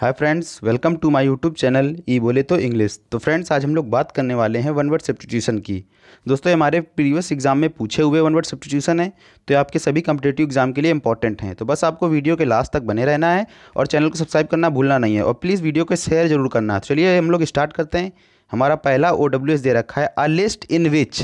hi friends welcome to my YouTube channel ई बोले तो इंग्लिश तो फ्रेंड्स आज हम लोग बात करने वाले हैं वन वर्ड सब्सटीट्यूशन की दोस्तों हमारे प्रीवियस एग्जाम में पूछे हुए वन वर्ड सब्सटीट्यूशन है तो ये आपके सभी कम्पिटेटिव एग्जाम के लिए इंपॉर्टेंट हैं तो बस आपको वीडियो के लास्ट तक बने रहना है और चैनल को सब्सक्राइब करना भूलना नहीं है और प्लीज़ वीडियो को शेयर जरूर करना चलिए हम लोग स्टार्ट करते हैं हमारा पहला ओ दे रखा है a list in which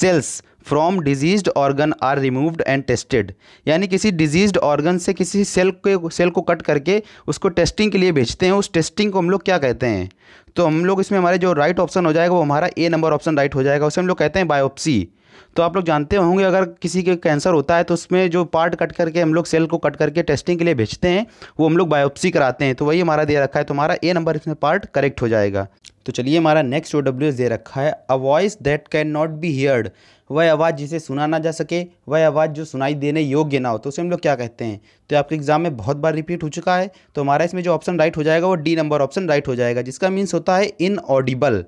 cells from diseased organ are removed and tested यानी किसी डिजीज्ड ऑर्गन से किसी सेल के सेल को कट करके उसको टेस्टिंग के लिए भेजते हैं उस टेस्टिंग को हम लोग क्या कहते हैं तो हम लोग इसमें हमारे जो राइट right ऑप्शन हो जाएगा वो हमारा ए नंबर ऑप्शन राइट हो जाएगा उसे हम लोग कहते हैं बायोप्सी तो आप लोग जानते होंगे अगर किसी के कैंसर होता है तो उसमें जो पार्ट कट करके हम लोग सेल को कट करके टेस्टिंग के लिए भेजते हैं वो हम लोग बायोप्सी कराते हैं तो वही हमारा दे रखा है तो हमारा ए नंबर इसमें पार्ट करेक्ट हो जाएगा तो चलिए हमारा नेक्स्ट ओ डब्ल्यू एस दे रखा है a voice that can not be heard वह आवाज़ जिसे सुना ना जा सके वह आवाज़ जो सुनाई देने योग्य ना हो तो उसे हम लोग क्या कहते हैं तो आपके एग्जाम में बहुत बार रिपीट हो चुका है तो हमारा इसमें जो ऑप्शन राइट हो जाएगा वो डी नंबर ऑप्शन राइट हो जाएगा जिसका मीन्स होता है इन ऑडिबल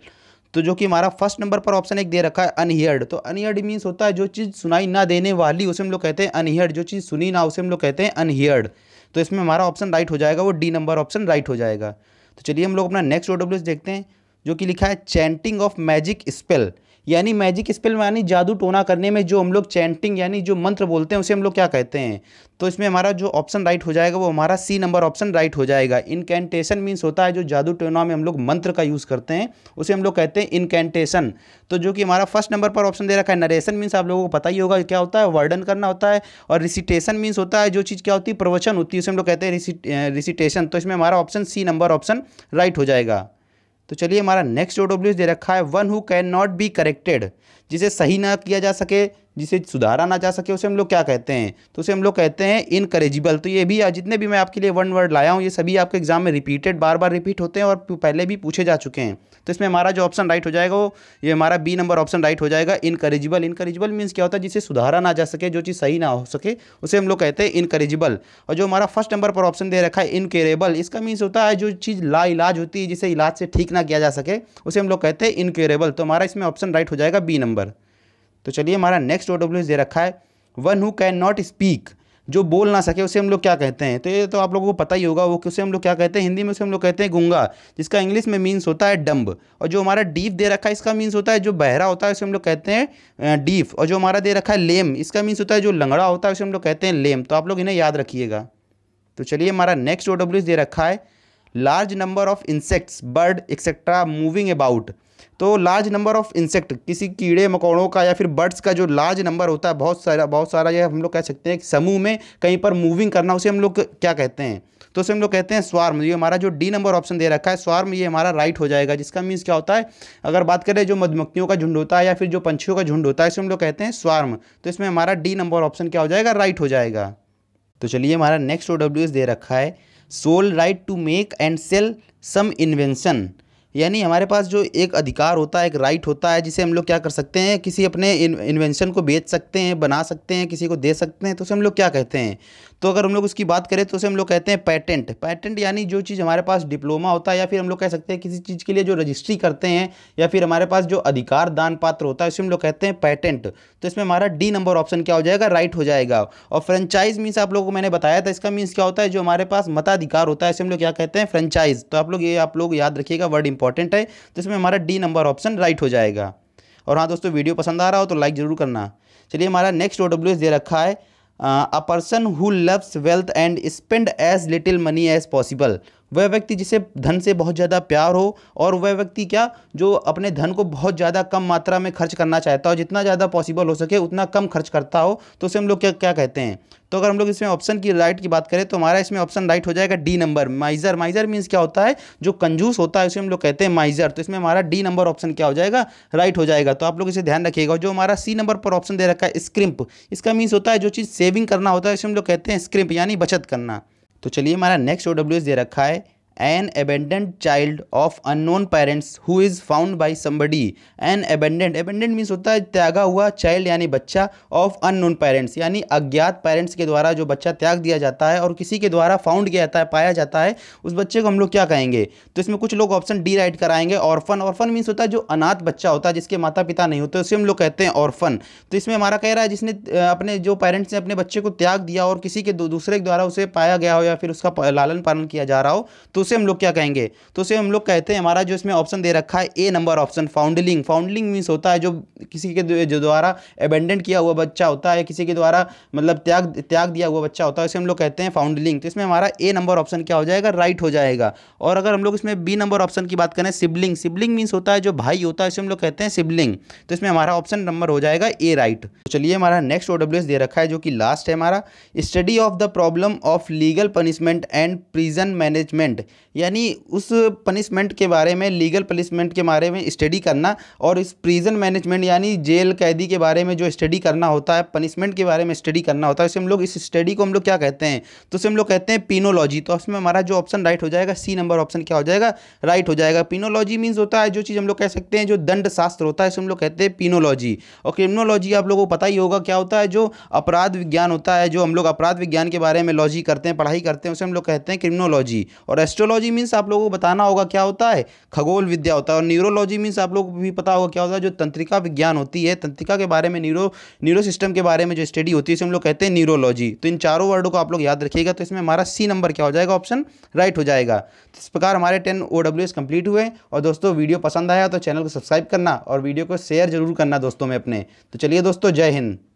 तो जो कि हमारा फर्स्ट नंबर पर ऑप्शन एक दे रखा है अनहियर्ड तो अनहियर्ड मीन्स होता है जो चीज़ सुनाई ना देने वाली उसे हम लोग कहते हैं अनहियर्ड जो चीज़ सुनी ना उसे हम लोग कहते हैं अनहियर्ड तो इसमें हमारा ऑप्शन राइट हो जाएगा वो डी नंबर ऑप्शन राइट हो जाएगा तो चलिए हम लोग अपना नेक्स्ट ओ देखते हैं जो कि लिखा है चैंटिंग ऑफ मैजिक स्पेल यानी मैजिक स्पेल यानी जादू टोना करने में जो हम लोग चैंटिंग यानी जो मंत्र बोलते हैं उसे हम लोग क्या कहते हैं तो इसमें हमारा जो ऑप्शन राइट हो जाएगा वो हमारा सी नंबर ऑप्शन राइट हो जाएगा इनकेंटेशन मीन्स होता है जो जादू टोना में हम लोग मंत्र का यूज़ करते हैं उसे हम लोग कहते हैं इनकेंटेशन तो जो कि हमारा फर्स्ट नंबर पर ऑप्शन दे रखा है नरेशन मीन्स आप लोगों को पता ही होगा क्या होता है वर्डन करना होता है और रिसिटेशन मीन्स होता है जो चीज़ क्या होती है प्रवचन होती है उसे हम लोग कहते हैं रिसिटेशन तो इसमें हमारा option C number option right हो जाएगा तो चलिए हमारा नेक्स्ट ओ डब्ल्यू दे रखा है one who can not be corrected जिसे सही ना किया जा सके जिसे सुधारा ना जा सके उसे हम लोग क्या कहते हैं तो उसे हम लोग कहते हैं इनकरेजिबल तो ये भी जितने भी मैं आपके लिए वन वर्ड लाया हूँ ये सभी आपके एग्जाम में रिपीटेड बार बार रिपीट होते हैं और पहले भी पूछे जा चुके हैं तो इसमें हमारा जो ऑप्शन राइट हो जाएगा वो ये हमारा बी नंबर ऑप्शन राइट हो जाएगा इनकरेजिबल इनकरेजिबल मीन्स क्या होता है जिसे सुधारा ना जा सके जो चीज़ सही ना हो सके उसे हम लोग कहते हैं इनकरेजिबल और जो हमारा फर्स्ट नंबर पर ऑप्शन दे रखा है इनकेरेबल इसका मीन्स होता है जो चीज़ ला इलाज होती है जिसे इलाज से ठीक ना किया जा सके उसे हम लोग कहते हैं इनकेरेबल तो हमारा इसमें ऑप्शन राइट हो जाएगा बी नंबर तो चलिए हमारा नेक्स्ट ओ डब्ल्यू दे रखा है one who can not speak जो बोल ना सके उसे हम लोग क्या कहते हैं तो ये तो आप लोगों को पता ही होगा वो उसे हम लोग क्या कहते हैं हिंदी में उसे हम लोग कहते हैं गुंगा जिसका इंग्लिश में मीन्स होता है डम्ब और जो हमारा डीफ दे रखा है इसका मीन्स होता है जो बहरा होता है उसे हम लोग कहते हैं डीफ और जो हमारा दे रखा है लेम इसका मीन्स होता है जो लंगड़ा होता है उसे हम लोग कहते हैं लेम तो आप लोग इन्हें याद रखिएगा तो चलिए हमारा नेक्स्ट ओ दे रखा है large number of insects bird etcetera moving about तो लार्ज नंबर ऑफ इंसेक्ट किसी कीड़े मकोड़ों का या फिर बर्ड्स का जो लार्ज नंबर होता है बहुत सारा बहुत सारा यह हम लोग कह सकते हैं समूह में कहीं पर मूविंग करना उसे हम लोग क्या कहते हैं तो उसे हम लोग कहते हैं स्वार्म ये हमारा जो डी नंबर ऑप्शन दे रखा है स्वार्म ये हमारा राइट हो जाएगा जिसका मीन्स क्या होता है अगर बात करें जो मधुमक्खियों का झुंड होता है या फिर जो पंछियों का झुंड होता है इसे हम लोग कहते हैं स्वार्म तो इसमें हमारा डी नंबर ऑप्शन क्या हो जाएगा राइट हो जाएगा तो चलिए हमारा नेक्स्ट ओ दे रखा है sole right to make and sell some invention यानी हमारे पास जो एक अधिकार होता है एक राइट होता है जिसे हम लोग क्या कर सकते हैं किसी अपने इन्वेंशन को बेच सकते हैं बना सकते हैं किसी को दे सकते हैं तो उसे हम लोग क्या कहते हैं तो अगर हम लोग उसकी बात करें तो उसे हम लोग कहते हैं पैटेंट पैटेंट यानी जो चीज़ हमारे पास डिप्लोमा होता है या फिर हम लोग कह सकते हैं किसी चीज़ के लिए जो रजिस्ट्री करते हैं या फिर हमारे पास जो अधिकार दान पात्र होता है उसे हम लोग कहते हैं पैटेंट तो इसमें हमारा डी नंबर ऑप्शन क्या हो जाएगा राइट हो जाएगा और फ्रेंचाइज मीन्स आप लोगों को मैंने बताया था इसका मीन्स क्या होता है जो हमारे पास मताधिकार होता है इसे हम लोग क्या कहते हैं फ्रेंचाइज तो आप लोग ये आप लोग याद रखिएगा वर्ड इंपॉर्टेंट है तो इसमें हमारा डी नंबर ऑप्शन राइट हो जाएगा और हाँ दोस्तों वीडियो पसंद आ रहा हो तो लाइक ज़रूर करना चलिए हमारा नेक्स्ट ओ डब्ल्यू एस दे रखा है uh, a person who loves wealth and spend as little money as possible वह व्यक्ति जिसे धन से बहुत ज़्यादा प्यार हो और वह व्यक्ति क्या जो अपने धन को बहुत ज़्यादा कम मात्रा में खर्च करना चाहता हो जितना ज़्यादा पॉसिबल हो सके उतना कम खर्च करता हो तो उसे हम लोग क्या क्या कहते हैं तो अगर हम लोग इसमें ऑप्शन की राइट की बात करें तो हमारा इसमें ऑप्शन राइट हो जाएगा D number miser miser means क्या होता है जो कंजूस होता है उसे हम लोग कहते हैं माइजर तो इसमें हमारा डी नंबर ऑप्शन क्या हो जाएगा राइट हो जाएगा तो आप लोग इसे ध्यान रखिएगा जो हमारा सी नंबर पर ऑप्शन दे रखा है स्क्रिम्प इसका मीन्स होता है जो चीज़ सेविंग करना होता है उसे हम लोग कहते हैं स्क्रिम्प यानी बचत करना तो चलिए हमारा नेक्स्ट ओ दे रखा है an abandoned child of unknown parents who is found by somebody an abandoned abandoned means होता है त्यागा हुआ चाइल्ड यानी बच्चा ऑफ अननोन पेरेंट्स यानी अज्ञात पेरेंट्स के द्वारा जो बच्चा त्याग दिया जाता है और किसी के द्वारा फाउंड किया जाता है पाया जाता है उस बच्चे को हम लोग क्या कहेंगे तो इसमें कुछ लोग ऑप्शन डी राइट कराएंगे ऑर्फन ऑर्फन मीन्स होता है जो अनाथ बच्चा होता है जिसके माता पिता नहीं होते उसे हम लोग कहते हैं ऑर्फन तो इसमें हमारा कह रहा है जिसने अपने जो पेरेंट्स ने अपने बच्चे को त्याग दिया और किसी के दूसरे के द्वारा उसे पाया गया हो या फिर उसका लालन पालन किया जा रहा हो तो उसे हम लोग क्या कहेंगे तो उसे हम लोग कहते हैं हमारा जो इसमें ऑप्शन दे रखा है A number option foundling foundling means होता है जो किसी के जो द्वारा एबेंडेंट किया हुआ बच्चा होता है किसी के द्वारा मतलब त्याग त्याग दिया हुआ बच्चा होता है उसे हम लोग कहते हैं फाउंडलिंग तो इसमें हमारा ए नंबर ऑप्शन क्या हो जाएगा राइट हो जाएगा और अगर हम लोग इसमें बी नंबर ऑप्शन की बात करें सिबलिंग सिबलिंग मीन्स होता है जो भाई होता है उसे हम लोग कहते हैं सिबलिंग तो इसमें हमारा ऑप्शन नंबर हो जाएगा ए राइट तो चलिए हमारा नेक्स्ट ओडब्ल्यू दे रखा है जो कि लास्ट है हमारा study of the problem of legal punishment and prison management यानी उस पनिशमेंट के बारे में लीगल पनिशमेंट के बारे में स्टडी करना और इस प्रिजन मैनेजमेंट यानी जेल कैदी के बारे में जो स्टडी करना होता है पनिशमेंट के बारे में स्टडी करना होता है उसे हम लोग इस स्टडी को हम लोग क्या कहते हैं तो उसे हम लोग कहते हैं पिनोलॉजी तो उसमें हमारा जो ऑप्शन राइट हो जाएगा सी नंबर ऑप्शन क्या हो जाएगा राइट हो जाएगा पिनोलॉजी मीन्स होता है जो चीज़ हम लोग कह सकते हैं जो दंड शास्त्र होता है उसे हम लोग कहते हैं पिनोलॉजी और क्रिमिनोलॉजी आप लोगों को पता ही होगा क्या होता है जो अपराध विज्ञान होता है जो हम लोग अपराध विज्ञान के बारे में लॉजी करते हैं पढ़ाई करते हैं उसे हम लोग कहते हैं क्रिमिनोलॉजी और एस्ट्रो न्यूरोलॉजी मीन्स आप लोगों को बताना होगा क्या होता है खगोल विद्या होता है और न्यूरोलॉजी मीन्स आप लोग भी पता होगा क्या होता है जो तंत्रिका विज्ञान होती है तंत्रिका के बारे में न्यूरो न्यूरो सिस्टम के बारे में जो स्टडी होती है उसे हम लोग कहते हैं न्यूरोलॉजी तो इन चारों वर्डों को आप लोग याद रखिएगा तो इसमें हमारा सी नंबर क्या हो जाएगा ऑप्शन राइट हो जाएगा तो इस प्रकार हमारे ten O W S complete हुए और दोस्तों वीडियो पसंद आया तो चैनल को सब्सक्राइब करना और वीडियो को शेयर जरूर करना दोस्तों में अपने तो चलिए दोस्तों जय हिंद